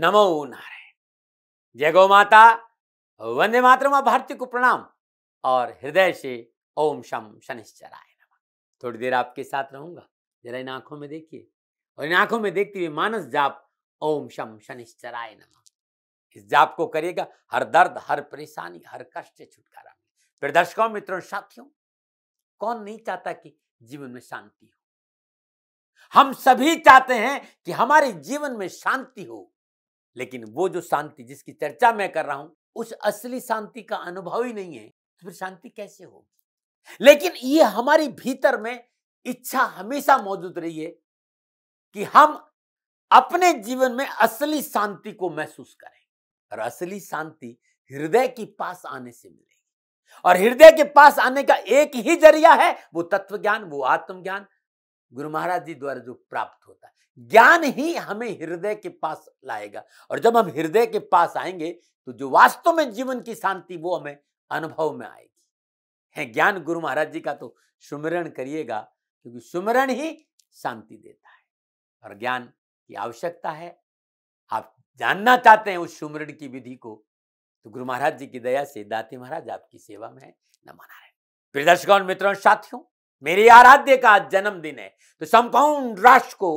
नमो नारायण जय गौ माता वंदे मातरम माँ भारती को प्रणाम और हृदय से ओम शम शनिश्चराय नमः थोड़ी देर आपके साथ रहूंगा जरा इन आंखों में देखिए और इन आंखों में देखते हुए मानस जाप ओम शम शनिश्चराय नमः इस जाप को करिएगा हर दर्द हर परेशानी हर कष्ट से छुटकारा मिले फिर दर्शकों मित्रों साथियों कौन नहीं चाहता कि जीवन में शांति हो हम सभी चाहते हैं कि हमारे जीवन में शांति हो लेकिन वो जो शांति जिसकी चर्चा मैं कर रहा हूं उस असली शांति का अनुभव ही नहीं है तो फिर शांति कैसे होगी लेकिन ये हमारी भीतर में इच्छा हमेशा मौजूद रही है कि हम अपने जीवन में असली शांति को महसूस करें और असली शांति हृदय के पास आने से मिलेगी और हृदय के पास आने का एक ही जरिया है वो तत्व ज्ञान वो आत्मज्ञान गुरु महाराज जी द्वारा जो प्राप्त होता है ज्ञान ही हमें हृदय के पास लाएगा और जब हम हृदय के पास आएंगे तो जो वास्तव में जीवन की शांति वो हमें अनुभव में आएगी है ज्ञान गुरु महाराज जी का तो सुमरण करिएगा क्योंकि सुमरण ही शांति देता है और ज्ञान की आवश्यकता है आप जानना चाहते हैं उस सुमरण की विधि को तो गुरु महाराज जी की दया से दाती महाराज आपकी सेवा में न माना है प्रिय दर्शकों मित्रों साथियों मेरे आराध्य का आज जन्मदिन है तो संपूर्ण राष्ट्र को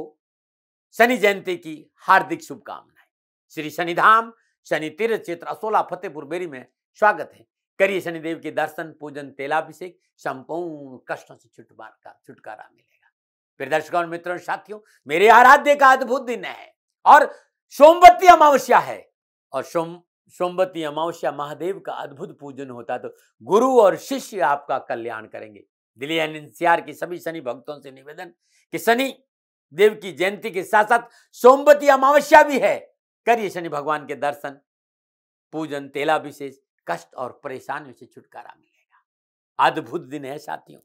शनि जयंती की हार्दिक शुभकामनाएं श्री शनिधाम शनि तीर्थ क्षेत्र असोला फतेहपुर बेरी में स्वागत है करिए शनिदेव के दर्शन पूजन तेलाभिषेक संपूर्ण कष्टों से छुटकारा का छुटकारा मिलेगा फिर दर्शकों मित्रों साथियों मेरे आराध्य का अद्भुत दिन है और सोमवती अमावस्या है और सोम सोमवती अमावस्या महादेव का अद्भुत पूजन होता तो गुरु और शिष्य आपका कल्याण करेंगे दिल्ली एन एनसीआर के सभी शनि भक्तों से निवेदन कि शनि देव की जयंती के साथ साथ सोमवती अमावस्या भी है करिए शनि भगवान के दर्शन पूजन तेलाभिषेक कष्ट और परेशानियों से छुटकारा मिलेगा अद्भुत दिन है साथियों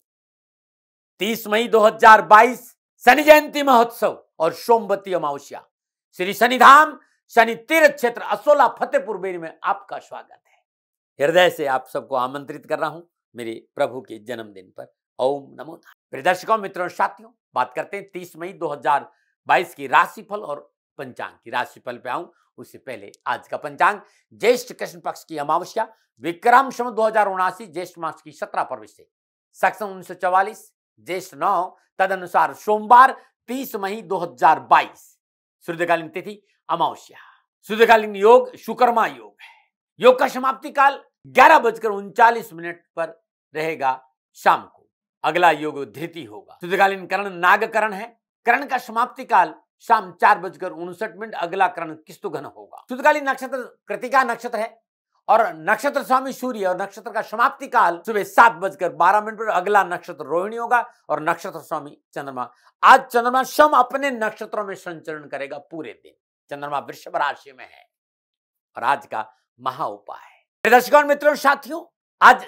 30 मई 2022 शनि जयंती महोत्सव और सोमवती अमावस्या श्री शनिधाम शनि तीर्थ क्षेत्र असोला फतेहपुर बेरी में आपका स्वागत है हृदय से आप सबको आमंत्रित कर रहा हूं मेरे प्रभु के जन्मदिन पर ओम नमो प्रिय दर्शकों मित्रों साथियों बात करते हैं तीस मई 2022 की राशिफल और पंचांग की राशिफल पे आऊं उससे पहले आज का पंचांग ज्येष्ठ कृष्ण पक्ष की अमावस्या विक्रम सम दो ज्येष्ठ मास की सत्रह पर्व से सक्षम उन्नीस सौ चौवालीस ज्येष्ठ नौ तदनुसार सोमवार तीस मई 2022 सूर्यकालीन तिथि अमावस्या सूर्यकालीन योग शुक्रमा योग है योग का समाप्ति काल ग्यारह बजकर उनचालीस मिनट पर रहेगा शाम को अगला योग धृति होगा शुद्धकालीन करण नागकरण है करण का समाप्ति काल शाम चार बजकर उनसठ मिनट अगला करण किस्तु घन होगा शुद्धकालीन नक्षत्र कृतिका नक्षत्र है और नक्षत्र स्वामी सूर्य और नक्षत्र का समाप्ति काल सुबह सात बजकर बारह मिनट पर अगला नक्षत्र रोहिणी होगा और नक्षत्र स्वामी चंद्रमा आज चंद्रमा शम अपने नक्षत्रों में संचरण करेगा पूरे दिन चंद्रमा वृषभ राशि में है और आज का महा उपाय दर्शकों मित्रों साथियों आज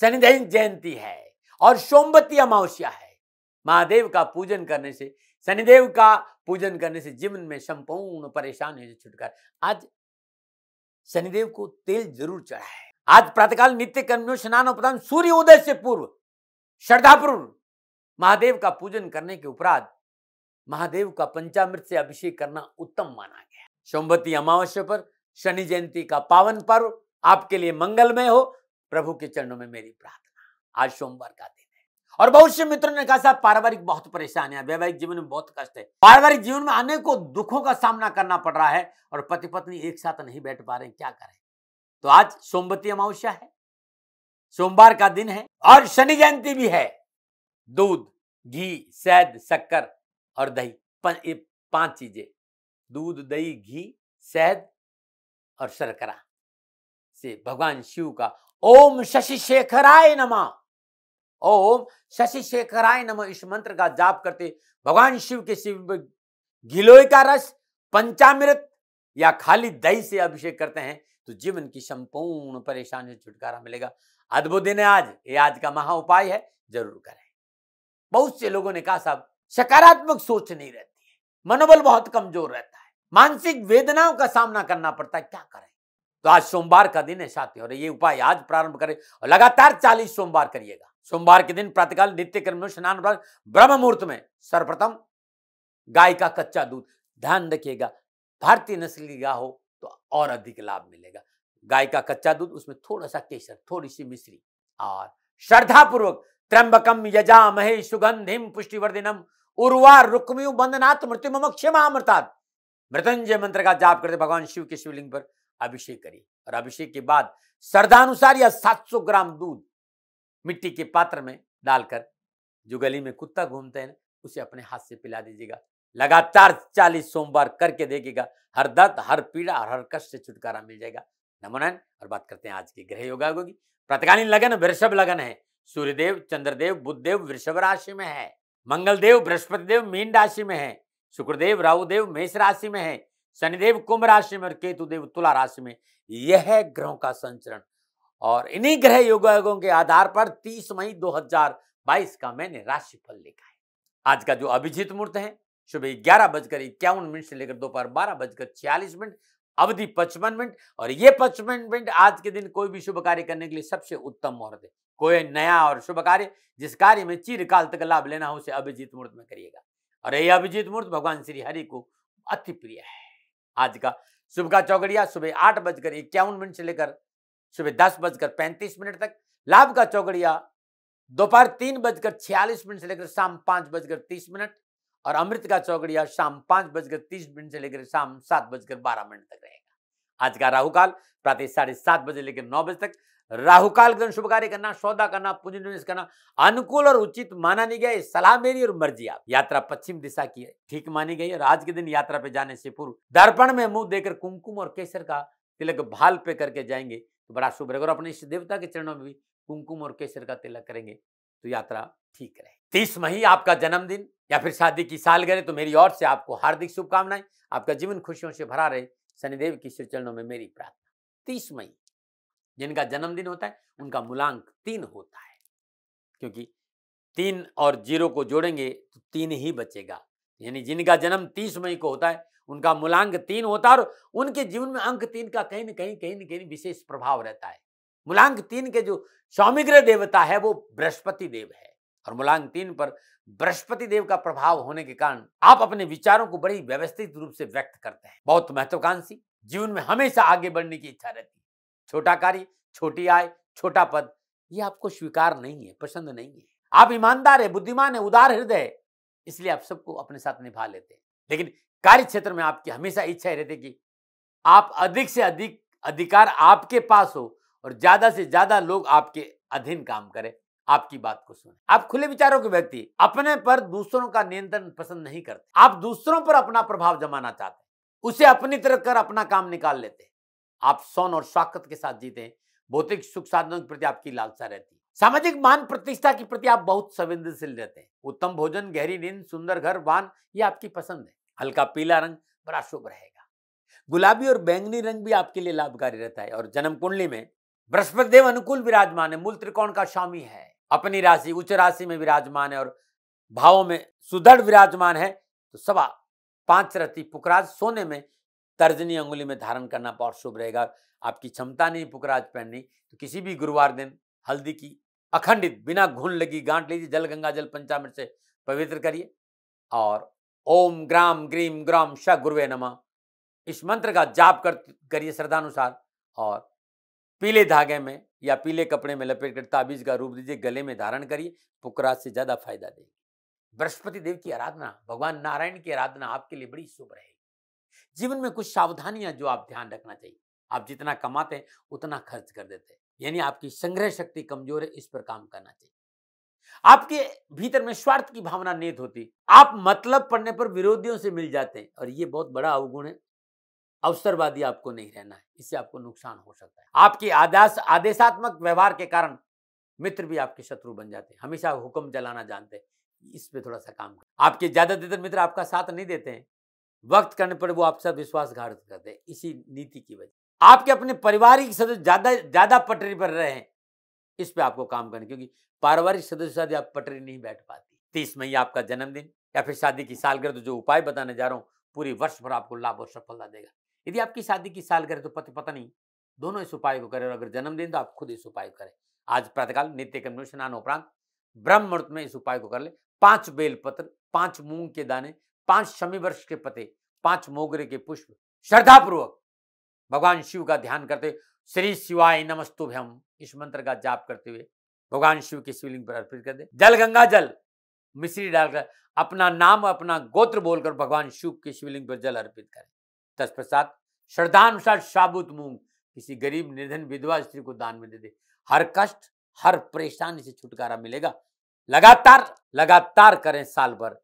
शनिदेव जयंती है और सोमवती अमावस्या है महादेव का पूजन करने से शनिदेव का पूजन करने से जीवन में संपूर्ण परेशान है छुटकार आज शनिदेव को तेल जरूर चढ़ा है आज प्रातकाल नित्य कर्मियों स्नान उपरांत उदय से पूर्व श्रद्धापूर्व महादेव का पूजन करने के उपरांत महादेव का पंचामृत से अभिषेक करना उत्तम माना गया सोमवती अमावस्या पर शनि जयंती का पावन पर्व आपके लिए मंगलमय हो प्रभु के चरणों में मेरी प्रार्थना आज सोमवार का दिन है और बहुत से मित्रों ने कहा साहब पारिवारिक बहुत परेशान है वैवाहिक जीवन में बहुत कष्ट है पारिवारिक जीवन में अनेकों दुखों का सामना करना पड़ रहा है और पति पत्नी एक साथ नहीं बैठ पा रहे क्या करें तो आज सोमवती अमावस्या है सोमवार का दिन है और शनि जयंती भी है दूध घी सैद शक्कर और दही ये पांच चीजें दूध दही घी शहद और शर्करा से भगवान शिव का ओम शशि शेखराय नमा ओम शशि शेखराय नम इस मंत्र का जाप करते भगवान शिव के शिव गिलोय का रस पंचामृत या खाली दही से अभिषेक करते हैं तो जीवन की संपूर्ण परेशानी से छुटकारा मिलेगा अद्भुत दिन है आज ये आज का महा उपाय है जरूर करें बहुत से लोगों ने कहा साहब सकारात्मक सोच नहीं रहती है मनोबल बहुत कमजोर रहता है मानसिक वेदनाओं का सामना करना पड़ता है क्या करें तो आज सोमवार का दिन है साथियों और ये उपाय आज प्रारंभ करें और लगातार चालीस सोमवार करिएगा सोमवार के दिन प्रातःकाल नित्य कर्म में स्नान ब्रह्म मुहूर्त में सर्वप्रथम गाय का कच्चा दूध ध्यान रखिएगा भारतीय नस्ल की गाय हो तो और अधिक लाभ मिलेगा गाय का कच्चा दूध उसमें थोड़ा सा केसर थोड़ी सी मिश्री और श्रद्धापूर्वक त्र्यंबकम यजा महे सुगंधिम पुष्टिवर्धिनम उर्वा रुक्मयु बंदनाथ मृत्यु मम क्षमा मृत्युंजय मंत्र का जाप करते भगवान शिव के शिवलिंग पर अभिषेक करिए और अभिषेक के बाद श्रद्धानुसार या 700 ग्राम दूध मिट्टी के पात्र में डालकर जो गली में कुत्ता घूमते हैं उसे अपने हाथ से पिला दीजिएगा लगातार चालीस सोमवार करके देखिएगा हर दर्द हर पीड़ा और हर कष्ट से छुटकारा मिल जाएगा नमोनयन और बात करते हैं आज के ग्रह योगा की प्रतिकालीन लगन वृषभ लगन है सूर्यदेव चंद्रदेव बुद्धदेव वृषभ राशि में है मंगलदेव बृहस्पति देव मीन राशि में है शुक्रदेव राहुदेव मेष राशि में है शनिदेव कुंभ राशि में और केतुदेव तुला राशि में यह ग्रहों का संचरण और इन्हीं ग्रह योगों के आधार पर 30 मई 2022 का मैंने राशिफल लिखा है आज का जो अभिजीत मुहूर्त है सुबह ग्यारह बजकर इक्यावन मिनट से लेकर दोपहर बारह बजकर छियालीस मिनट अवधि पचपन मिनट और ये पचपन मिनट आज के दिन कोई भी शुभ कार्य करने के लिए सबसे उत्तम मुहूर्त है कोई नया और शुभ कार्य जिस कार्य में चीरकाल तक लाभ लेना हो उसे अभिजीत मुहूर्त में करिएगा और ये अभिजीत मुहूर्त भगवान श्री हरि को अति प्रिय है आज का शुभ का चौगड़िया सुबह आठ बजकर इक्यावन मिनट से लेकर सुबह दस बजकर पैंतीस मिनट तक लाभ का चौकड़िया दोपहर तीन बजकर छियालीस मिनट से लेकर शाम पांच बजकर तीस मिनट और अमृत का चौकड़िया शाम पांच बजकर तीस मिनट से लेकर शाम सात बजकर बारह मिनट तक रहेगा आज का राहु काल प्रातः साढ़े सात बजे लेकर नौ बजे तक राहु काल दिन शुभ कार्य करना सौदा करना पूंजी निवेश करना अनुकूल और उचित माना नहीं गया सलाह मेरी और मर्जी आप यात्रा पश्चिम दिशा की है ठीक मानी गई और आज के दिन यात्रा पे जाने से पूर्व दर्पण में मुंह देकर कुमकुम और केसर का तिलक भाल पे करके जाएंगे तो बड़ा शुभ रहेगा और अपने इष्ट देवता के चरणों में भी कुमकुम और केसर का तिलक करेंगे तो यात्रा ठीक रहे तीस मही आपका जन्मदिन या फिर शादी की करें तो मेरी ओर से आपको हार्दिक शुभकामनाएं आपका जीवन खुशियों से भरा रहे शनिदेव की श्री चरणों में मेरी प्रार्थना तीस मई जिनका जन्मदिन होता है उनका मूलांक तीन होता है क्योंकि तीन और जीरो को जोड़ेंगे तो तीन ही बचेगा यानी जिनका जन्म तीस मई को होता है उनका मूलांक तीन होता है और उनके जीवन में अंक तीन का कहीं ना कहीं कहीं ना कहीं विशेष प्रभाव रहता है मूलांक तीन के जो सौमिग्रह देवता है वो बृहस्पति देव है और मूलांक तीन पर बृहस्पति देव का प्रभाव होने के कारण आप अपने विचारों को बड़ी व्यवस्थित रूप से व्यक्त करते हैं बहुत महत्वाकांक्षी जीवन में हमेशा आगे बढ़ने की इच्छा रहती है छोटा कार्य छोटी आय छोटा पद ये आपको स्वीकार नहीं है पसंद नहीं है आप ईमानदार है बुद्धिमान है उदार हृदय है इसलिए आप सबको अपने साथ निभा लेते हैं लेकिन कार्य क्षेत्र में आपकी हमेशा इच्छा ही रहती कि आप अधिक से अधिक अधिकार आपके पास हो और ज्यादा से ज्यादा लोग आपके अधीन काम करें आपकी बात को सुने आप खुले विचारों के व्यक्ति अपने पर दूसरों का नियंत्रण पसंद नहीं करते आप दूसरों पर अपना प्रभाव जमाना चाहते उसे अपनी तरह कर अपना काम निकाल लेते आप सौन और स्वागत के साथ जीते हैं भौतिक सुख साधनों के प्रति आपकी लालसा रहती है सामाजिक मान प्रतिष्ठा के प्रति आप बहुत संवेदनशील रहते हैं उत्तम भोजन गहरी नींद सुंदर घर वान ये आपकी पसंद है हल्का पीला रंग बड़ा शुभ रहेगा गुलाबी और बैंगनी रंग भी आपके लिए लाभकारी रहता है और जन्म कुंडली में बृहस्पति देव अनुकूल विराजमान है मूल त्रिकोण का स्वामी है अपनी राशि उच्च राशि में विराजमान है और भावों में सुदृढ़ विराजमान है तो सवा पांच रति पुकराज सोने में तर्जनी अंगुली में धारण करना बहुत शुभ रहेगा आपकी क्षमता नहीं पुकराज पहननी तो किसी भी गुरुवार दिन हल्दी की अखंडित बिना घुन लगी गांठ लीजिए जल गंगा जल पंचामृत से पवित्र करिए और ओम ग्राम ग्रीम ग्राम श गुरुवे नमा इस मंत्र का जाप कर करिए श्रद्धानुसार और पीले धागे में या पीले कपड़े में लपेट कर ताबीज का रूप दीजिए गले में धारण करिए पुकराज से ज़्यादा फायदा देगी बृहस्पति देव की आराधना भगवान नारायण की आराधना आपके लिए बड़ी शुभ रहेगी जीवन में कुछ सावधानियां जो आप ध्यान रखना चाहिए आप जितना कमाते हैं उतना खर्च कर देते हैं यानी आपकी संग्रह शक्ति कमजोर है इस पर काम करना चाहिए आपके भीतर में स्वार्थ की भावना नेत होती आप मतलब पढ़ने पर विरोधियों से मिल जाते हैं और ये बहुत बड़ा अवगुण है अवसरवादी आपको नहीं रहना है इससे आपको नुकसान हो सकता है आपके आदेश आदेशात्मक व्यवहार के कारण मित्र भी आपके शत्रु बन जाते हैं हमेशा हुक्म चलाना जानते हैं इस पर थोड़ा सा काम कर आपके ज्यादातर मित्र आपका साथ नहीं देते हैं वक्त करने पर वो आपके साथ विश्वासघात करते हैं इसी नीति की वजह आपके अपने पारिवारिक सदस्य ज्यादा ज्यादा पटरी पर रहे हैं इस पे आपको काम करना क्योंकि पारिवारिक सदस्य शादी आप पटरी नहीं बैठ पाती तीस मई आपका जन्मदिन या फिर शादी की सालगिरह तो जो उपाय बताने जा रहा हूँ पूरी वर्ष भर आपको लाभ और सफलता देगा यदि आपकी शादी की सालगिरह तो पति पत्नी दोनों इस उपाय को करें और अगर जन्मदिन तो आप खुद इस उपाय को करें आज प्रातःकाल नित्य कम स्नान उपरांत ब्रह्म मुहूर्त में इस उपाय को कर ले पांच बेलपत्र पांच मूंग के दाने पांच शमी वर्ष के पते पांच मोगरे के पुष्प श्रद्धापूर्वक भगवान शिव का ध्यान करते श्री शिवाय नमस्तुभ्यम इस मंत्र का जाप करते हुए भगवान शिव के शिवलिंग पर अर्पित कर दे जल गंगा जल मिश्री डालकर अपना नाम अपना गोत्र बोलकर भगवान शिव के शिवलिंग पर जल अर्पित करें तत्पश्चात श्रद्धानुसार साबुत मूंग किसी गरीब निर्धन विधवा स्त्री को दान में दे दे हर कष्ट हर परेशानी से छुटकारा मिलेगा लगातार लगातार करें साल भर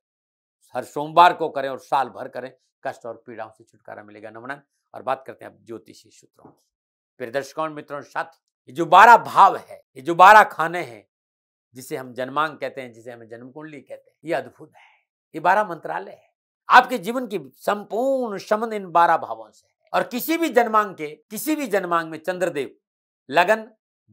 हर सोमवार को करें और साल भर करें कष्ट और पीड़ाओं से छुटकारा मिलेगा नमन और बात करते हैं अब ज्योतिषी सूत्रों की प्रिय दर्शकों मित्रों साथ ये जो बारह भाव है ये जो बारह खाने हैं जिसे हम जन्मांग कहते हैं जिसे हम जन्म कुंडली कहते हैं ये अद्भुत है ये बारह मंत्रालय है आपके जीवन की संपूर्ण शमन इन बारह भावों से है और किसी भी जन्मांग के किसी भी जन्मांग में चंद्रदेव लगन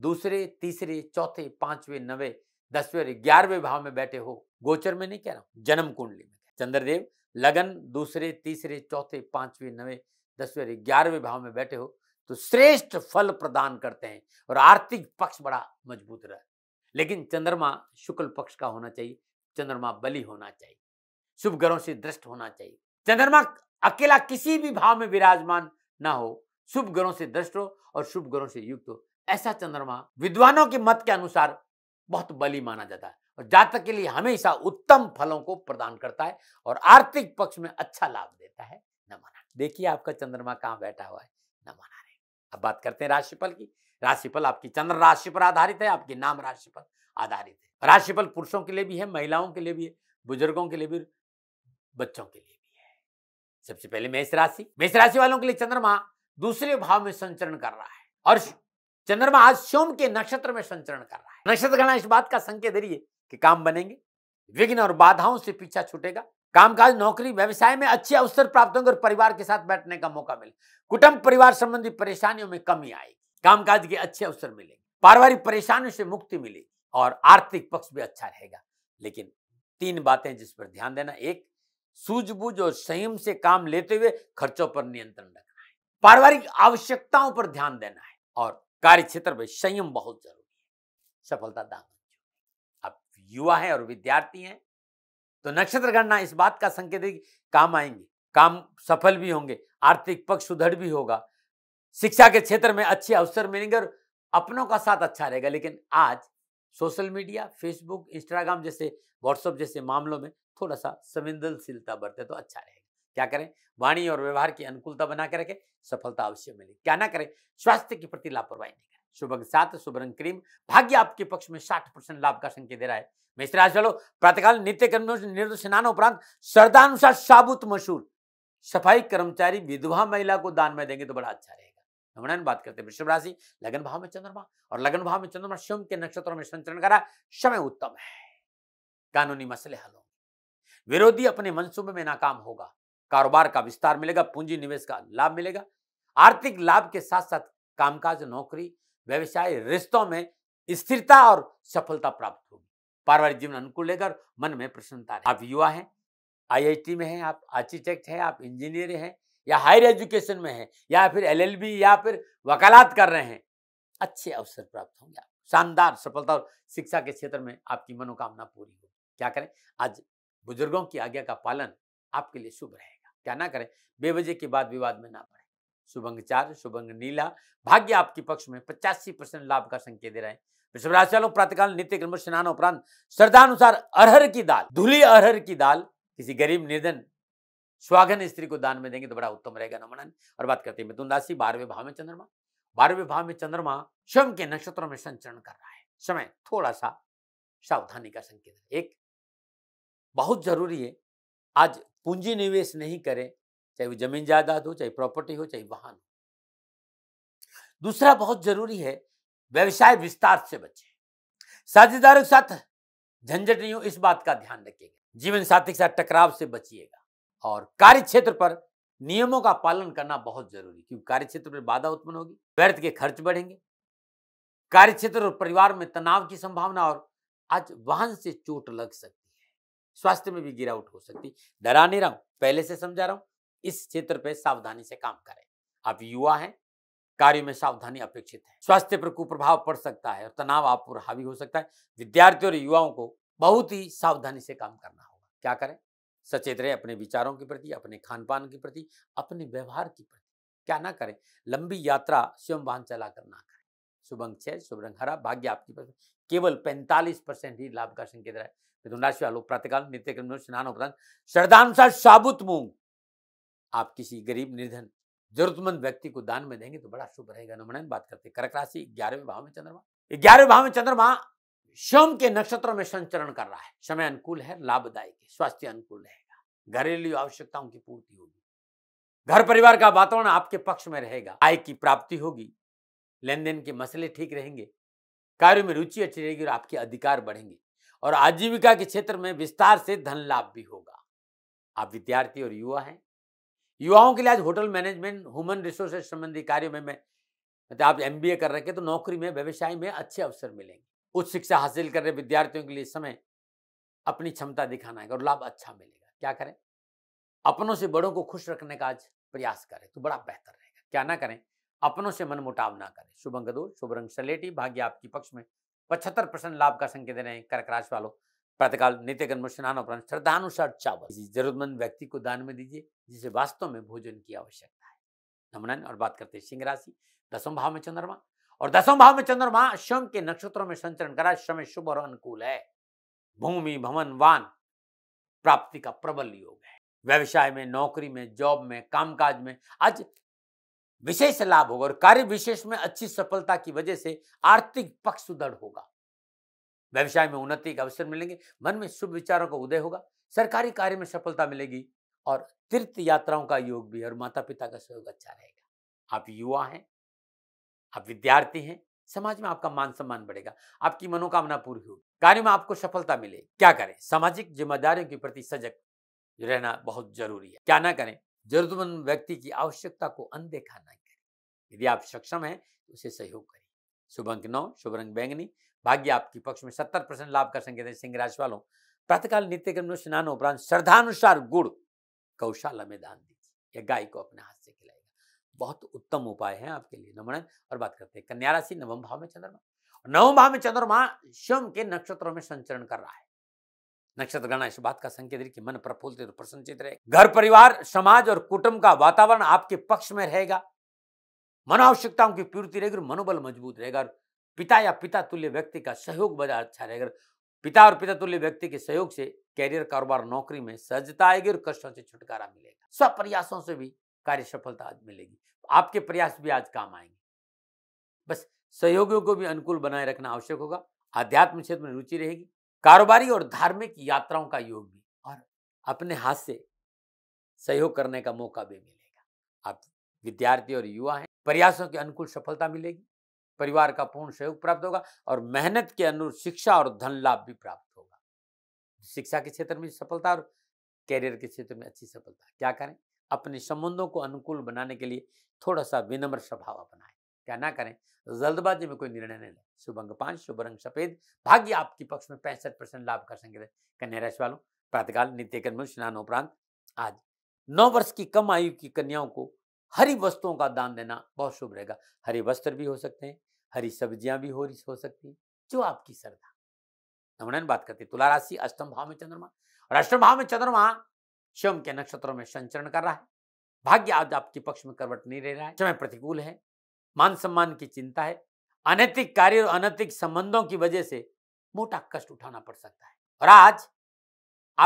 दूसरे तीसरे चौथे पांचवे नवे दसवें और ग्यारहवें भाव में बैठे हो गोचर में नहीं कह रहा हूं जन्म कुंडली में चंद्रदेव लगन दूसरे तीसरे चौथे पांचवें नवे दसवें ग्यारहवे ग्यारहवें भाव में बैठे हो तो श्रेष्ठ फल प्रदान करते हैं और आर्थिक पक्ष बड़ा मजबूत रहे लेकिन चंद्रमा शुक्ल पक्ष का होना चाहिए चंद्रमा बलि होना चाहिए शुभ ग्रहों से दृष्ट होना चाहिए चंद्रमा अकेला किसी भी भाव में विराजमान ना हो शुभ ग्रहों से दृष्ट हो और शुभ ग्रहों से युक्त हो ऐसा चंद्रमा विद्वानों के मत के अनुसार बहुत बलि माना जाता है और जातक के लिए हमेशा उत्तम फलों को प्रदान करता है और आर्थिक पक्ष में अच्छा लाभ देता है न माना देखिए आपका चंद्रमा कहाँ बैठा हुआ है न माना अब बात करते हैं राशिफल की राशिफल आपकी चंद्र राशि पर आधारित है आपके नाम राशि पर आधारित है राशिफल पुरुषों के लिए भी है महिलाओं के लिए भी है बुजुर्गों के लिए भी बच्चों के लिए भी है सबसे पहले मेष राशि मेष राशि वालों के लिए चंद्रमा दूसरे भाव में संचरण कर रहा है और चंद्रमा आज सोम के नक्षत्र में संचरण कर रहा है नक्षत्र गणा इस बात का संकेत दे रही है कि काम बनेंगे विघ्न और बाधाओं से पीछा छूटेगा कामकाज नौकरी व्यवसाय में अच्छे अवसर प्राप्त होंगे और परिवार के साथ बैठने का मौका मिले कुटुंब परिवार संबंधी परेशानियों में कमी आए कामकाज के अच्छे अवसर मिले पारिवारिक परेशानियों से मुक्ति मिले और आर्थिक पक्ष भी अच्छा रहेगा लेकिन तीन बातें जिस पर ध्यान देना एक सूझबूझ और संयम से काम लेते हुए खर्चों पर नियंत्रण रखना है पारिवारिक आवश्यकताओं पर ध्यान देना है और कार्य क्षेत्र में संयम बहुत जरूरी है सफलता दाम आप युवा हैं और विद्यार्थी हैं तो नक्षत्र गणना इस बात का संकेत है कि काम आएंगे काम सफल भी होंगे आर्थिक पक्ष सुदृढ़ भी होगा शिक्षा के क्षेत्र में अच्छे अवसर मिलेंगे और अपनों का साथ अच्छा रहेगा लेकिन आज सोशल मीडिया फेसबुक इंस्टाग्राम जैसे व्हाट्सअप जैसे मामलों में थोड़ा सा संवेदनशीलता बरते तो अच्छा रहेगा क्या करें वाणी और व्यवहार की अनुकूलता बना के रखें सफलता अवश्य मिले क्या ना करें स्वास्थ्य के प्रति लापरवाही नहीं शुभ अंक सात शुभ रंग क्रीम भाग्य आपके पक्ष में साठ परसेंट लाभ का संकेत दे रहा है मेष राशि वालों प्रातःकाल नित्य कर्मियों से निर्दोष स्नान उपरांत श्रद्धानुसार साबुत मशहूर सफाई कर्मचारी विधवा महिला को दान में देंगे तो बड़ा अच्छा रहेगा हमारे बात करते हैं वृषभ राशि लगन भाव में चंद्रमा और लगन भाव में चंद्रमा स्वयं के नक्षत्रों में संचरण करा समय उत्तम है कानूनी मसले हल होंगे विरोधी अपने मनसूबे में नाकाम होगा कारोबार का विस्तार मिलेगा पूंजी निवेश का लाभ मिलेगा आर्थिक लाभ के साथ साथ कामकाज नौकरी व्यवसाय रिश्तों में स्थिरता और सफलता प्राप्त होगी पारिवारिक जीवन अनुकूल लेकर मन में प्रसन्नता आप युवा हैं आईआईटी में हैं आप आर्किटेक्ट हैं आप इंजीनियर हैं या हायर एजुकेशन में हैं या फिर एलएलबी या फिर वकालत कर रहे हैं अच्छे अवसर प्राप्त होंगे शानदार सफलता और शिक्षा के क्षेत्र में आपकी मनोकामना पूरी होगी क्या करें आज बुजुर्गों की आज्ञा का पालन आपके लिए शुभ रहेगा क्या ना करें बेवजह के बाद विवाद में ना पड़े शुभंग चार शुभंग नीला भाग्य आपके पक्ष में पचासी परसेंट लाभ का संकेत दे रहे हैं वृषभ राशि वालों प्रातकाल नित्य क्रम स्नान उपरांत श्रद्धानुसार अरहर की दाल धुली अरहर की दाल किसी गरीब निर्धन स्वागन स्त्री को दान में देंगे तो बड़ा उत्तम रहेगा नमन और बात करते हैं मिथुन राशि बारहवें भाव में चंद्रमा बारहवें भाव में चंद्रमा स्वयं के नक्षत्रों में संचरण कर रहा है समय थोड़ा सा सावधानी का संकेत एक बहुत जरूरी है आज पूंजी निवेश नहीं करें चाहे वो जमीन जायदाद हो चाहे प्रॉपर्टी हो चाहे वाहन हो दूसरा बहुत जरूरी है व्यवसाय विस्तार से बचे साझेदारों के साथ झंझट नहीं हो इस बात का ध्यान रखिएगा जीवन साथी के साथ टकराव से बचिएगा और कार्य क्षेत्र पर नियमों का पालन करना बहुत जरूरी क्योंकि कार्य क्षेत्र में बाधा उत्पन्न होगी व्यर्थ के खर्च बढ़ेंगे कार्य क्षेत्र और परिवार में तनाव की संभावना और आज वाहन से चोट लग सकती है स्वास्थ्य में भी गिरावट हो सकती है डरा नहीं रहा हूं पहले से समझा रहा हूं इस क्षेत्र पे सावधानी से काम करें आप युवा हैं कार्य में सावधानी अपेक्षित है स्वास्थ्य पर कुप्रभाव पड़ सकता है और तनाव आप पर हावी हो सकता है विद्यार्थियों और युवाओं को बहुत ही सावधानी से काम करना होगा क्या करें सचेत रहें अपने विचारों के प्रति अपने खान पान के प्रति अपने व्यवहार के प्रति क्या ना करें लंबी यात्रा स्वयं वाहन चलाकर ना करें शुभ अंक छः शुभ रंग हरा भाग्य आपकी पर केवल पैंतालीस परसेंट ही लाभ का संकेत रहा है मिथुन राशि वालों प्रातकाल नित्य क्रम स्नान उपरांत श्रद्धानुसार साबुत मूंग आप किसी गरीब निर्धन जरूरतमंद व्यक्ति को दान में देंगे तो बड़ा शुभ रहेगा नमन बात करते कर्क राशि ग्यारहवें भाव में चंद्रमा ग्यारहवें भाव में चंद्रमा शम के नक्षत्रों में संचरण कर रहा है समय अनुकूल है लाभदायक है स्वास्थ्य अनुकूल रहेगा घरेलू आवश्यकताओं की पूर्ति होगी घर परिवार का वातावरण आपके पक्ष में रहेगा आय की प्राप्ति होगी लेन देन के मसले ठीक रहेंगे कार्यों में रुचि अच्छी रहेगी और आपके अधिकार बढ़ेंगे और आजीविका के क्षेत्र में विस्तार से धन लाभ भी होगा आप विद्यार्थी और युवा हैं युवाओं के लिए आज होटल मैनेजमेंट ह्यूमन रिसोर्सेज संबंधी कार्यों में मतलब आप एम कर रखे तो नौकरी में व्यवसाय में अच्छे अवसर मिलेंगे उच्च शिक्षा हासिल कर रहे विद्यार्थियों के लिए समय अपनी क्षमता दिखाना है और लाभ अच्छा मिलेगा क्या करें अपनों से बड़ों को खुश रखने का आज प्रयास करें तो बड़ा बेहतर रहेगा क्या ना करें अपनों से मन मुटाव ना करें शुभंग दो शुभ रंग सलेटी भाग्य आपकी पक्ष में पचहत्तर परसेंट लाभ का संकेत रहे कर्क राशि वालों प्रातःकाल नित्य कर्म स्नान उपरांत श्रद्धानुसार चावल जरूरतमंद व्यक्ति को दान में दीजिए जिसे वास्तव में भोजन की आवश्यकता है नमनन और बात करते हैं सिंह राशि दसम भाव में चंद्रमा और दसम भाव में चंद्रमा शम के नक्षत्रों में संचरण करा श्रम शुभ और अनुकूल है भूमि भवन वान प्राप्ति का प्रबल योग है व्यवसाय में नौकरी में जॉब में कामकाज में आज विशेष लाभ होगा और कार्य विशेष में अच्छी सफलता की वजह से आर्थिक पक्ष सुदृढ़ होगा व्यवसाय में उन्नति के अवसर मिलेंगे मन में शुभ विचारों का उदय होगा सरकारी कार्य में सफलता मिलेगी और तीर्थ यात्राओं का योग भी और माता पिता का सहयोग अच्छा रहेगा आप युवा हैं आप विद्यार्थी हैं समाज में आपका मान सम्मान बढ़ेगा आपकी मनोकामना पूरी होगी कार्य में आपको सफलता मिले क्या करें सामाजिक जिम्मेदारियों के प्रति सजग रहना बहुत जरूरी है क्या ना करें जरूरतमंद व्यक्ति की आवश्यकता को अनदेखा ना करें यदि आप सक्षम हैं तो उसे सहयोग करें शुभ अंक नौ शुभ रंग बैंगनी भाग्य आपकी पक्ष में सत्तर परसेंट लाभ का संकेत है सिंह राशि वालों प्रातःकाल नित्य क्रम स्नान उपरांत श्रद्धानुसार गुड़ कौशाला में दान दीजिए या गाय को अपने हाथ से खिलाएगा बहुत उत्तम उपाय है आपके लिए नमन और बात करते हैं कन्या राशि नवम भाव में चंद्रमा नवम भाव में चंद्रमा शिव के नक्षत्रों में संचरण कर रहा है नक्षत्र गणना इस बात का संकेत है कि मन प्रफुल्लित और तो प्रसन्नचित रहे घर परिवार समाज और कुटुंब का वातावरण आपके पक्ष में रहेगा मन आवश्यकताओं की पूर्ति रहेगी और मनोबल मजबूत रहेगा और पिता या पिता तुल्य व्यक्ति का सहयोग बजा अच्छा रहेगा पिता और पिता तुल्य व्यक्ति के सहयोग से कैरियर कारोबार नौकरी में सहजता आएगी और कष्टों से छुटकारा मिलेगा सब प्रयासों से भी कार्य सफलता आज मिलेगी आपके प्रयास भी आज काम आएंगे बस सहयोगियों को भी अनुकूल बनाए रखना आवश्यक होगा आध्यात्म क्षेत्र में रुचि रहेगी कारोबारी और धार्मिक यात्राओं का योग भी और अपने हाथ से सहयोग करने का मौका भी मिलेगा आप विद्यार्थी और युवा हैं प्रयासों के अनुकूल सफलता मिलेगी परिवार का पूर्ण सहयोग प्राप्त होगा और मेहनत के अनुरूप शिक्षा और धन लाभ भी प्राप्त होगा शिक्षा के क्षेत्र में सफलता और कैरियर के क्षेत्र में अच्छी सफलता क्या करें अपने संबंधों को अनुकूल बनाने के लिए थोड़ा सा विनम्र स्वभाव अपनाएं क्या ना करें जल्दबाजी में कोई निर्णय नहीं लें शुभ अंग पांच शुभ रंग सफेद भाग्य आपके पक्ष में पैंसठ परसेंट लाभ कर संकेत कन्या राशि वालों प्रातकाल नित्य कर्म स्नान उपरांत आज नौ वर्ष की कम आयु की कन्याओं को हरी वस्तुओं का दान देना बहुत शुभ रहेगा हरी वस्त्र भी हो सकते हैं हरी सब्जियां भी हो रही हो सकती जो आपकी श्रद्धा नमनन बात करते तुला राशि अष्टम भाव में चंद्रमा और अष्टम भाव में चंद्रमा शम के नक्षत्रों में संचरण कर रहा है भाग्य आज आपके पक्ष में करवट नहीं रह रहा है समय प्रतिकूल है मान सम्मान की चिंता है अनैतिक कार्य और अनैतिक संबंधों की वजह से मोटा कष्ट उठाना पड़ सकता है और आज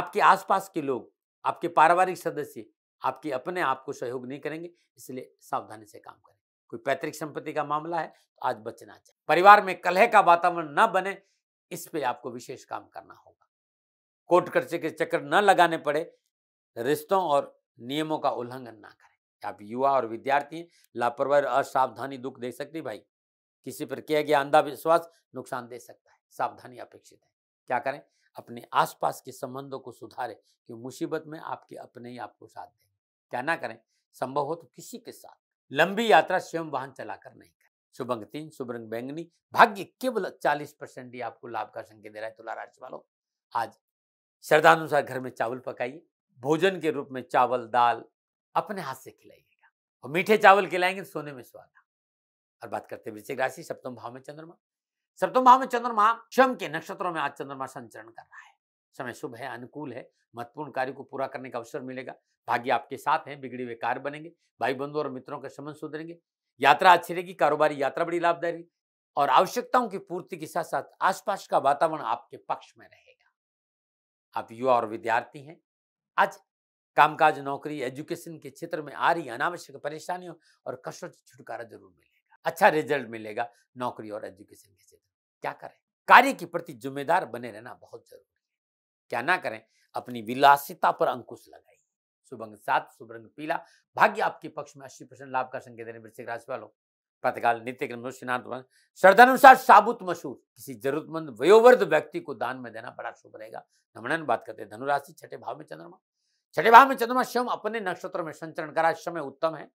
आपके आसपास के लोग आपके पारिवारिक सदस्य आपके अपने आप को सहयोग नहीं करेंगे इसलिए सावधानी से काम करें कोई पैतृक संपत्ति का मामला है तो आज बचना चाहिए परिवार में कलह का वातावरण न बने इस पे आपको विशेष काम करना होगा कोर्ट खर्चे के चक्कर न लगाने पड़े रिश्तों और नियमों का उल्लंघन ना करें आप युवा और विद्यार्थी हैं लापरवाही और असावधानी दुख दे सकती भाई किसी पर किया गया अंधाविश्वास नुकसान दे सकता है सावधानी अपेक्षित है क्या करें अपने आसपास के संबंधों को सुधारें कि मुसीबत में आपके अपने ही आपको साथ दें क्या ना करें संभव हो तो किसी के साथ लंबी यात्रा स्वयं वाहन चलाकर नहीं करें शुभ अंक तीन शुभ रंग बैंगनी भाग्य केवल चालीस परसेंट ही आपको लाभ का संकेत दे रहा है तुला राशि वालों आज श्रद्धानुसार घर में चावल पकाइए भोजन के रूप में चावल दाल अपने हाथ से खिलाइएगा और मीठे चावल खिलाएंगे तो सोने में स्वाद और बात करते हैं वृश्चिक राशि सप्तम भाव में चंद्रमा सप्तम भाव में चंद्रमा स्वयं के नक्षत्रों में आज चंद्रमा संचरण कर रहा है समय शुभ है अनुकूल है महत्वपूर्ण कार्य को पूरा करने का अवसर मिलेगा भाग्य आपके साथ हैं बिगड़े हुए कार्य बनेंगे भाई बंधु और मित्रों के संबंध सुधरेंगे यात्रा अच्छी रहेगी कारोबारी यात्रा बड़ी लाभदायी और आवश्यकताओं की पूर्ति के साथ साथ आसपास का वातावरण आपके पक्ष में रहेगा आप युवा और विद्यार्थी हैं आज कामकाज नौकरी एजुकेशन के क्षेत्र में आ रही अनावश्यक परेशानियों और कष्टों से छुटकारा जरूर मिलेगा अच्छा रिजल्ट मिलेगा नौकरी और एजुकेशन के क्षेत्र क्या करें कार्य के प्रति जिम्मेदार बने रहना बहुत जरूरी क्या ना करें अपनी विलासिता पर अंकुश लगाइए शुभ अंग सात शुभ रंग पीला भाग्य आपके पक्ष में अस्सी परसेंट लाभ का संकेत देने वृश्चिक राशि वालों प्रातकाल नित्य क्रम स्नान श्रद्धानुसार साबुत मशहूर किसी जरूरतमंद वयोवर्ध व्यक्ति को दान में देना बड़ा शुभ रहेगा नमनन बात करते हैं धनुराशि छठे भाव में चंद्रमा छठे भाव में चंद्रमा स्वयं अपने नक्षत्र में संचरण करा समय उत्तम है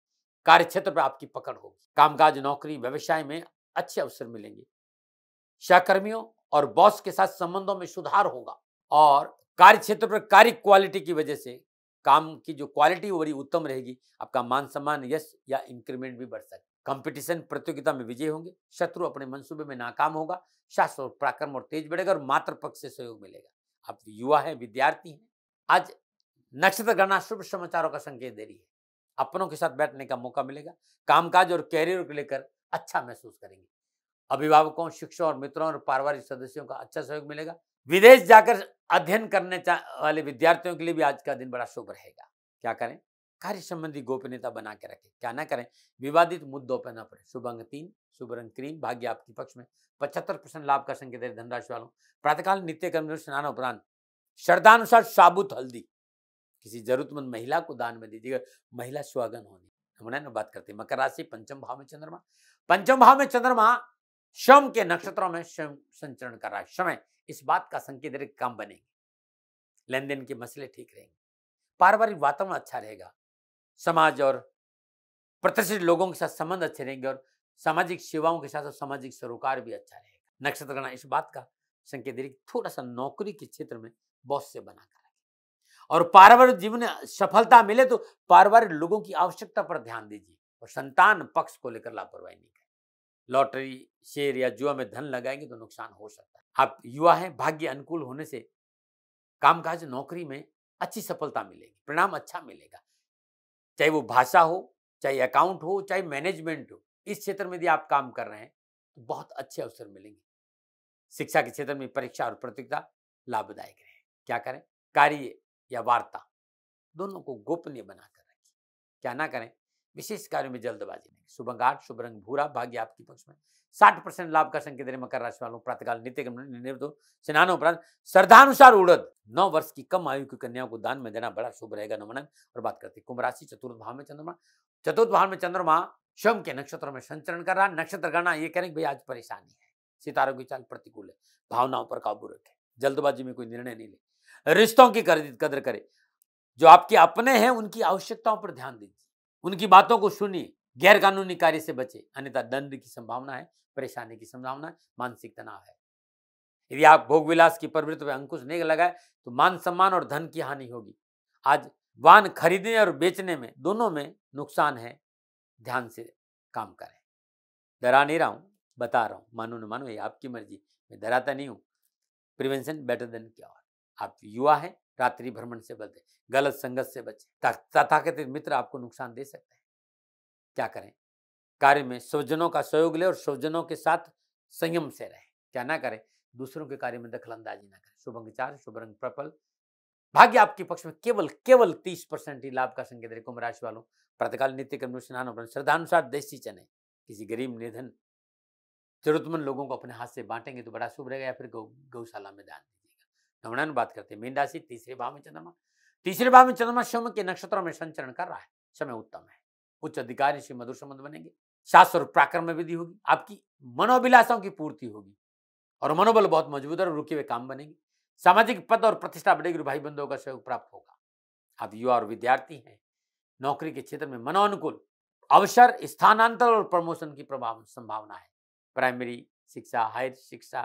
कार्य क्षेत्र पर आपकी पकड़ होगी कामकाज नौकरी व्यवसाय में अच्छे अवसर मिलेंगे सहकर्मियों और बॉस के साथ संबंधों में सुधार होगा और कार्य क्षेत्र पर कार्य क्वालिटी की वजह से काम की जो क्वालिटी वो बड़ी उत्तम रहेगी आपका मान सम्मान यश या इंक्रीमेंट भी बढ़ सकता कंपटीशन प्रतियोगिता में विजय होंगे शत्रु अपने मनसूबे में नाकाम होगा शास्त्र और पराक्रम और तेज बढ़ेगा और मात्र पक्ष से सहयोग मिलेगा आप युवा हैं विद्यार्थी हैं आज नक्षत्र गणना शुभ समाचारों का संकेत दे रही है अपनों के साथ बैठने का मौका मिलेगा कामकाज और कैरियर को लेकर अच्छा महसूस करेंगे अभिभावकों शिक्षकों और मित्रों और पारिवारिक सदस्यों का अच्छा सहयोग मिलेगा विदेश जाकर अध्ययन करने वाले विद्यार्थियों के लिए भी आज का दिन बड़ा शुभ रहेगा क्या करें कार्य संबंधी गोपनीयता बना के रखें क्या ना करें विवादित मुद्दों पर न पड़े शुभ अंग तीन शुभ रंग क्रीम भाग्य आपके पक्ष में पचहत्तर परसेंट लाभ का संकेत है धनराशि वालों प्रातःकाल नित्य कर्म स्नान उपरांत श्रद्धानुसार साबुत हल्दी किसी जरूरतमंद महिला को दान में दीजिएगा महिला सुहागन होने हमने ना बात करते मकर राशि पंचम भाव में चंद्रमा पंचम भाव में चंद्रमा शम के नक्षत्रों में स्वयं संचरण कर रहा है समय इस बात का संकेत रहे काम बनेंगे लेन देन के मसले ठीक रहेंगे पारिवारिक वातावरण अच्छा रहेगा समाज और प्रतिष्ठित लोगों के साथ संबंध अच्छे रहेंगे और सामाजिक सेवाओं के साथ और सामाजिक सरोकार भी अच्छा रहेगा नक्षत्र गणा इस बात का संकेत थोड़ा सा नौकरी के क्षेत्र में बॉस से बना कर और पारिवारिक जीवन में सफलता मिले तो पारिवारिक लोगों की आवश्यकता पर ध्यान दीजिए और संतान पक्ष को लेकर लापरवाही नहीं करें लॉटरी शेयर या जुआ में धन लगाएंगे तो नुकसान हो सकता है आप युवा हैं भाग्य अनुकूल होने से कामकाज नौकरी में अच्छी सफलता मिलेगी परिणाम अच्छा मिलेगा चाहे वो भाषा हो चाहे अकाउंट हो चाहे मैनेजमेंट हो इस क्षेत्र में यदि आप काम कर रहे हैं तो बहुत अच्छे अवसर मिलेंगे शिक्षा के क्षेत्र में परीक्षा और प्रतियोगिता लाभदायक रहे क्या करें कार्य या वार्ता दोनों को गोपनीय बनाकर रखें क्या ना करें विशेष कार्यों में जल्दबाजी नहीं शुभ आठ शुभ रंग भूरा भाग्य आपके पक्ष में साठ परसेंट लाभ का संकेत देने मकर राशि वालों प्रातकाल नित्य स्नान उपरांत श्रद्धानुसार उड़द नौ वर्ष की कम आयु की कन्याओं को दान में देना बड़ा शुभ रहेगा नमन और बात करते कुंभ राशि चतुर्थ भाव में चंद्रमा चतुर्थ भाव में चंद्रमा स्वयं के नक्षत्रों में संचरण कर रहा नक्षत्र गणना ये करें भाई आज परेशानी है सितारों की चाल प्रतिकूल है भावनाओं पर काबू रखे जल्दबाजी में कोई निर्णय नहीं ले रिश्तों की कदर करे जो आपके अपने हैं उनकी आवश्यकताओं पर ध्यान दीजिए उनकी बातों को सुनिए गैर कानूनी कार्य से बचे अन्यथा दंड की संभावना है परेशानी की संभावना है मानसिक तनाव है यदि आप भोग विलास की प्रवृत्ति पर अंकुश नहीं लगाए तो मान सम्मान और धन की हानि होगी आज वाहन खरीदने और बेचने में दोनों में नुकसान है ध्यान से काम करें डरा नहीं रहा हूँ बता रहा हूँ मानो न मानो ये आपकी मर्जी मैं डराता नहीं हूँ प्रिवेंशन बेटर देन क्योर आप युवा हैं रात्रि भ्रमण से बचे गलत संगत से बचे तथाकथित मित्र आपको नुकसान दे सकते हैं क्या करें कार्य में स्वजनों का सहयोग ले और स्वजनों के साथ संयम से रहें क्या ना करें दूसरों के कार्य में दखल अंदाजी ना करें शुभ अंग शुभ रंग प्रपल भाग्य आपके पक्ष में केवल केवल तीस परसेंट ही लाभ का संकेत रहे कुंभ राशि वालों प्रातकाल नित्य कर्म अनुष्ठान श्रद्धानुसार देसी चने किसी गरीब निधन जरूरतमंद लोगों को अपने हाथ से बांटेंगे तो बड़ा शुभ रहेगा या फिर गौ गौशाला में दान गमनान बात करते हैं मीन राशि तीसरे भाव में चंद्रमा तीसरे भाव में चंद्रमा शम के नक्षत्रों में संचरण कर रहा है समय उत्तम है उच्च अधिकारी से मधुर संबंध बनेंगे शास्त्र और प्राक्रम में वृद्धि होगी आपकी मनोभिलाषाओं की पूर्ति होगी और मनोबल बहुत मजबूत और रुके हुए काम बनेंगे सामाजिक पद और प्रतिष्ठा बढ़ेगी भाई बंधुओं का सहयोग प्राप्त होगा आप युवा और विद्यार्थी हैं नौकरी के क्षेत्र में मनोअनुकूल अवसर स्थानांतर और प्रमोशन की प्रभाव संभावना है प्राइमरी शिक्षा हायर शिक्षा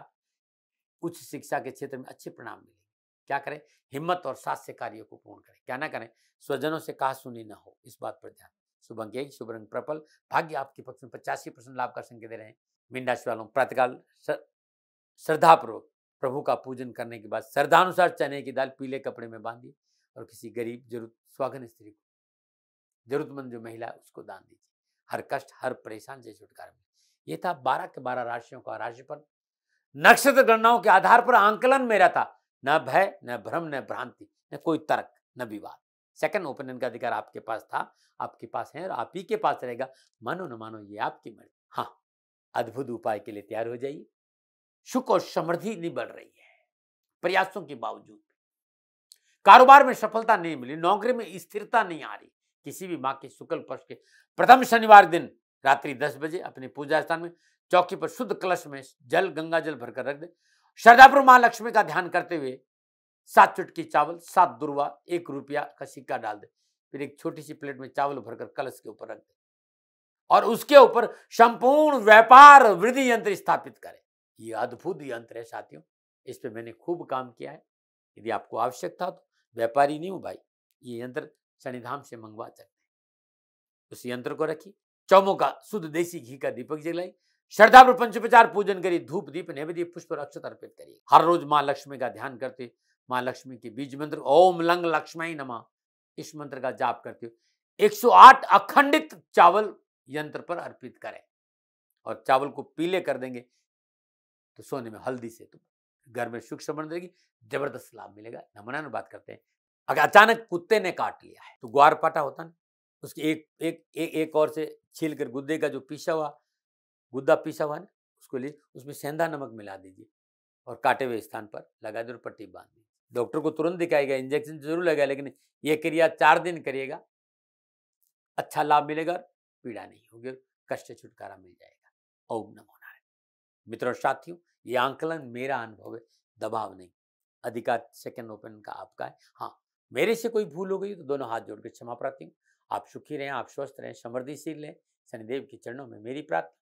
उच्च शिक्षा के क्षेत्र में अच्छे परिणाम मिलेंगे क्या करें हिम्मत और साहस से कार्यों को पूर्ण करें क्या ना करें स्वजनों से कहा सुनी ना हो इस बात पर ध्यान शुभ अंक एक शुभ रंग प्रपल भाग्य आपके पक्ष में पचासी परसेंट लाभ का संकेत दे रहे हैं मीन राशि वालों प्रातकाल श्रद्धापूर्वक प्रभु का पूजन करने के बाद श्रद्धानुसार चने की दाल पीले कपड़े में बांधिए और किसी गरीब जरूरत स्वागन स्त्री को जरूरतमंद जो महिला है उसको दान दीजिए हर कष्ट हर परेशान से छुटकारा मिले ये था बारह के बारह राशियों का राशिफल नक्षत्र गणनाओं के आधार पर आंकलन मेरा था न भय न भ्रम न भ्रांति न कोई तर्क न विवाद सेकंड ओपिनियन का अधिकार आपके पास था आपके पास है और आप ही के पास रहेगा मानो न मानो ये आपकी मर्जी हाँ अद्भुत उपाय के लिए तैयार हो जाइए सुख और समृद्धि नहीं बढ़ रही है प्रयासों के बावजूद कारोबार में सफलता नहीं मिली नौकरी में स्थिरता नहीं आ रही किसी भी माँ के शुक्ल पक्ष के प्रथम शनिवार दिन रात्रि दस बजे अपने पूजा स्थान में चौकी पर शुद्ध कलश में जल गंगा जल भरकर रख दे श्रद्धापुर महालक्ष्मी का ध्यान करते हुए सात चुटकी चावल सात दुर्वा एक रुपया का सिक्का डाल दे फिर एक छोटी सी प्लेट में चावल भरकर कलश के ऊपर रख दे और उसके ऊपर संपूर्ण व्यापार वृद्धि यंत्र स्थापित करे ये अद्भुत यंत्र है साथियों इस पर मैंने खूब काम किया है यदि आपको आवश्यकता हो तो व्यापारी नहीं हूं भाई ये यंत्र शनिधाम से मंगवा सकते हैं उस यंत्र को रखिए चौमों का शुद्ध देसी घी का दीपक जलाई श्रद्धा पर पंचोपचार पूजन करिए धूप दीप नैवेद्य पुष्प अक्षत अर्पित करिए हर रोज माँ लक्ष्मी का ध्यान करते माँ लक्ष्मी के बीज मंत्र ओम लंग लक्ष्मी नमा इस मंत्र का जाप करते हुए आठ अखंडित चावल यंत्र पर अर्पित करें और चावल को पीले कर देंगे तो सोने में हल्दी से तो घर में सुख संबंध रहेगी जबरदस्त लाभ मिलेगा नमनान बात करते हैं अगर अचानक कुत्ते ने काट लिया है तो ग्वार पाटा होता ना उसके एक एक एक, और से छील कर गुद्दे का जो पीछा हुआ गुद्दा पीसा हुआ उसको लीजिए उसमें सेंधा नमक मिला दीजिए और काटे हुए स्थान पर लगा दीजिए और पट्टी बांध दीजिए डॉक्टर को तुरंत दिखाएगा इंजेक्शन जरूर लगेगा लेकिन ये क्रिया चार दिन करिएगा अच्छा लाभ मिलेगा पीड़ा नहीं होगी कष्ट छुटकारा मिल जाएगा ओम नमो नारायण मित्रों और साथियों ये आंकलन मेरा अनुभव है दबाव नहीं अधिकार सेकेंड ओपन का आपका है हाँ मेरे से कोई भूल हो गई तो दोनों हाथ जोड़कर क्षमा प्रार्थी हूँ आप सुखी रहें आप स्वस्थ रहें समृद्धिशील रहें शनिदेव के चरणों में मेरी प्रार्थना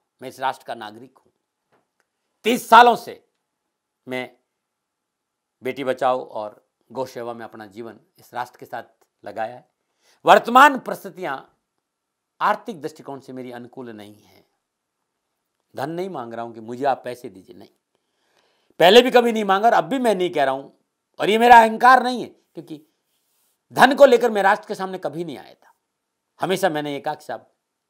मैं इस राष्ट्र का नागरिक हूं तीस सालों से मैं बेटी बचाओ और गौ सेवा में अपना जीवन इस राष्ट्र के साथ लगाया है वर्तमान परिस्थितियां आर्थिक दृष्टिकोण से मेरी अनुकूल नहीं है धन नहीं मांग रहा हूं कि मुझे आप पैसे दीजिए नहीं पहले भी कभी नहीं मांगा और अब भी मैं नहीं कह रहा हूं और ये मेरा अहंकार नहीं है क्योंकि धन को लेकर मैं राष्ट्र के सामने कभी नहीं आया था हमेशा मैंने ये कहा कि साहब